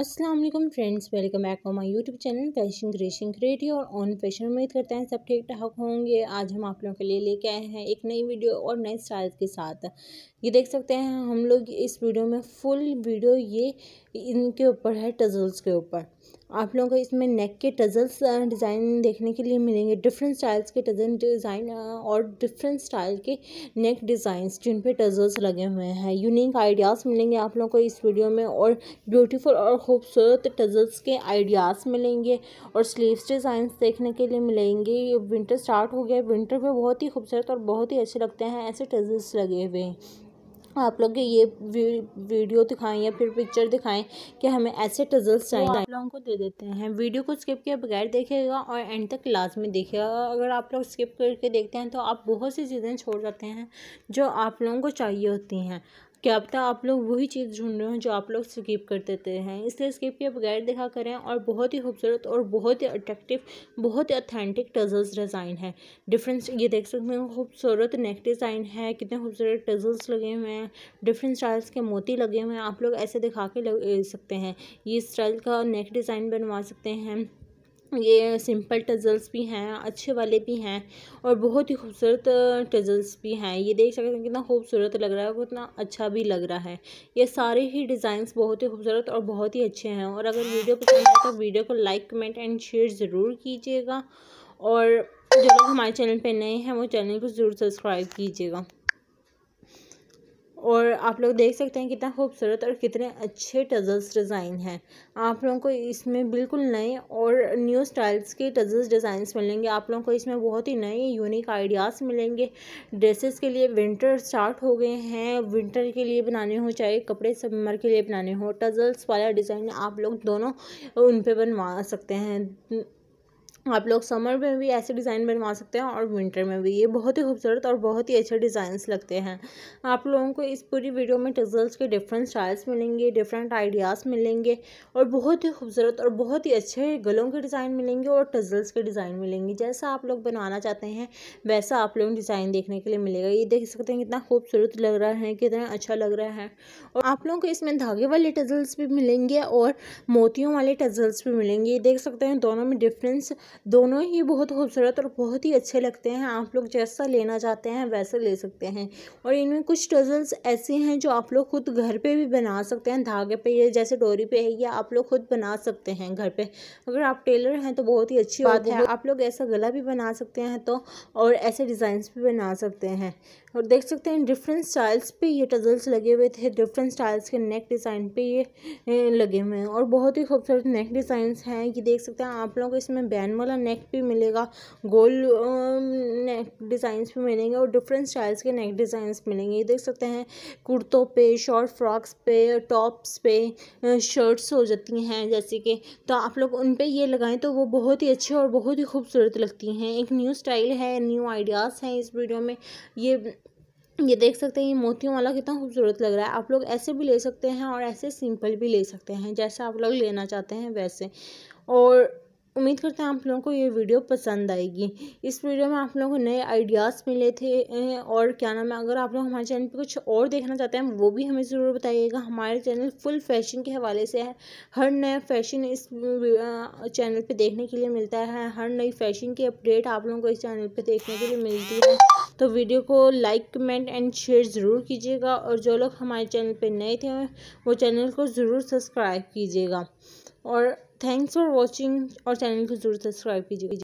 अस्सलाम वालेकुम friends welcome back to my YouTube channel fashion creation creative और on fashion उम्मीद करते हैं सब ठीक ठाक होंगे आज हम आप लोगों के लिए लेके आए हैं एक नई वीडियो और नए स्टाइल के साथ ये देख सकते हैं हम लोग इस वीडियो में फुल वीडियो ये इनके ऊपर है टजल्स के ऊपर आप लोगों को इसमें नेक के टजल्स डिज़ाइन देखने के लिए मिलेंगे डिफरेंट स्टाइल्स के टजल डिज़ाइन और डिफरेंट स्टाइल के नेक डिज़ाइंस जिन पे टजल्स लगे हुए हैं यूनिक आइडियाज़ मिलेंगे आप लोगों को इस वीडियो में और ब्यूटीफुल और ख़ूबसूरत टजल्स के आइडियाज़ मिलेंगे और स्लीवस डिज़ाइन देखने के लिए मिलेंगे विंटर स्टार्ट हो गया विंटर में बहुत ही खूबसूरत और बहुत ही अच्छे लगते हैं ऐसे टजल्स लगे हुए हैं आप लोग ये वीडियो दिखाएं या फिर पिक्चर दिखाएं कि हमें ऐसे टजल्स चाहिए आप लोगों को दे देते हैं वीडियो को स्किप किए बगैर देखेगा और एंड तक लास्ट में देखेगा अगर आप लोग स्किप करके देखते हैं तो आप बहुत सी चीज़ें छोड़ जाते हैं जो आप लोगों को चाहिए होती हैं क्या पता आप लोग वही चीज़ ढूंढ रहे हो जो आप लोग स्किप कर देते हैं इसलिए स्किप के बगैर देखा करें और बहुत ही खूबसूरत और बहुत ही अट्रैक्टिव बहुत ही अथेंटिक टजल्स डिज़ाइन है डिफरेंस ये देख सकते हैं खूबसूरत नेक डिज़ाइन है कितने खूबसूरत टजल्स लगे हुए हैं डिफरेंट स्टाइल्स के मोती लगे हुए हैं आप लोग ऐसे दिखा के लग सकते हैं ये स्टाइल का नेक डिज़ाइन बनवा सकते हैं ये सिंपल टजल्स भी हैं अच्छे वाले भी हैं और बहुत ही खूबसूरत टजल्स भी हैं ये देख सकते हैं कितना खूबसूरत लग रहा है कितना अच्छा भी लग रहा है ये सारे ही डिज़ाइंस बहुत ही खूबसूरत और बहुत ही अच्छे हैं और अगर वीडियो पसंद आए तो वीडियो को लाइक कमेंट एंड शेयर ज़रूर कीजिएगा और जो लोग हमारे चैनल पर नए हैं वो चैनल को ज़रूर सब्सक्राइब कीजिएगा और आप लोग देख सकते हैं कितना खूबसूरत और कितने अच्छे टजल्स डिज़ाइन हैं आप लोगों को इसमें बिल्कुल नए और न्यू स्टाइल्स के टजल्स डिज़ाइंस मिलेंगे आप लोगों को इसमें बहुत ही नए यूनिक आइडियाज़ मिलेंगे ड्रेसेस के लिए विंटर स्टार्ट हो गए हैं विंटर के लिए बनाने हो चाहे कपड़े समर के लिए बनाने हो टजल्स वाला डिज़ाइन आप लोग दोनों उन पर बनवा सकते हैं आप लोग समर में भी ऐसे डिज़ाइन बनवा सकते हैं और विंटर में भी ये बहुत ही खूबसूरत और बहुत ही अच्छे डिज़ाइंस लगते हैं आप लोगों को इस पूरी वीडियो में टजल्स के डिफरेंट स्टाइल्स मिलेंगे डिफरेंट आइडियाज़ मिलेंगे और बहुत ही खूबसूरत और बहुत ही अच्छे गलों के डिज़ाइन मिलेंगे और टजल्स के डिज़ाइन मिलेंगे जैसा आप लोग बनवाना चाहते हैं वैसा आप लोग डिज़ाइन देखने के लिए मिलेगा ये देख सकते हैं कितना खूबसूरत लग रहा है कितना अच्छा लग रहा है और आप लोगों को इसमें धागे वाले टजल्स भी मिलेंगे और मोतियों वाले टजल्स भी मिलेंगे ये देख सकते हैं दोनों में डिफरेंस दोनों ही बहुत खूबसूरत और बहुत ही अच्छे लगते हैं आप लोग जैसा लेना चाहते हैं वैसे ले सकते हैं और इनमें कुछ टजल्स ऐसे हैं जो आप लोग खुद घर पे भी बना सकते हैं धागे पे ये जैसे डोरी पे है ये आप लोग खुद बना सकते हैं घर पे अगर आप टेलर हैं तो बहुत ही अच्छी बात है आप लोग ऐसा गला भी बना सकते हैं तो और ऐसे डिज़ाइंस भी बना सकते हैं और देख सकते हैं डिफरेंट स्टाइल्स पे ये टजल्स लगे हुए थे डिफरेंट स्टाइल्स के नेक डिज़ाइन पे ये लगे हुए हैं और बहुत ही खूबसूरत नेक डिज़ाइंस हैं ये देख सकते हैं आप लोग इसमें बैन वाला नेक भी मिलेगा गोल नेक डिज़ाइंस भी मिलेंगे और डिफरेंट स्टाइल्स के नेक डिज़ाइंस मिलेंगे ये देख सकते हैं कुर्तों पे शॉर्ट फ्रॉक्स पे टॉप्स पे शर्ट्स हो जाती हैं जैसे कि तो आप लोग उन पर ये लगाएं तो वो बहुत ही अच्छी और बहुत ही खूबसूरत लगती हैं एक न्यू स्टाइल है न्यू आइडियाज़ हैं इस वीडियो में ये ये देख सकते हैं ये मोतियों वाला कितना खूबसूरत लग रहा है आप लोग ऐसे भी ले सकते हैं और ऐसे सिंपल भी ले सकते हैं जैसे आप लोग लेना चाहते हैं वैसे और उम्मीद करते हैं आप लोगों को ये वीडियो पसंद आएगी इस वीडियो में आप लोगों को नए आइडियाज़ मिले थे और क्या नाम है अगर आप लोग हमारे चैनल पे कुछ और देखना चाहते हैं वो भी हमें ज़रूर बताइएगा हमारे चैनल फुल फैशन के हवाले से है हर नया फैशन इस चैनल पर देखने के लिए मिलता है हर नई फैशन की अपडेट आप लोगों को इस चैनल पर देखने के लिए मिलती है तो वीडियो को लाइक कमेंट एंड शेयर ज़रूर कीजिएगा और जो लोग हमारे चैनल पर नए थे वो चैनल को ज़रूर सब्सक्राइब कीजिएगा और थैंक्स फॉर वॉचिंग और चैनल को जरूर सब्सक्राइब कीजिए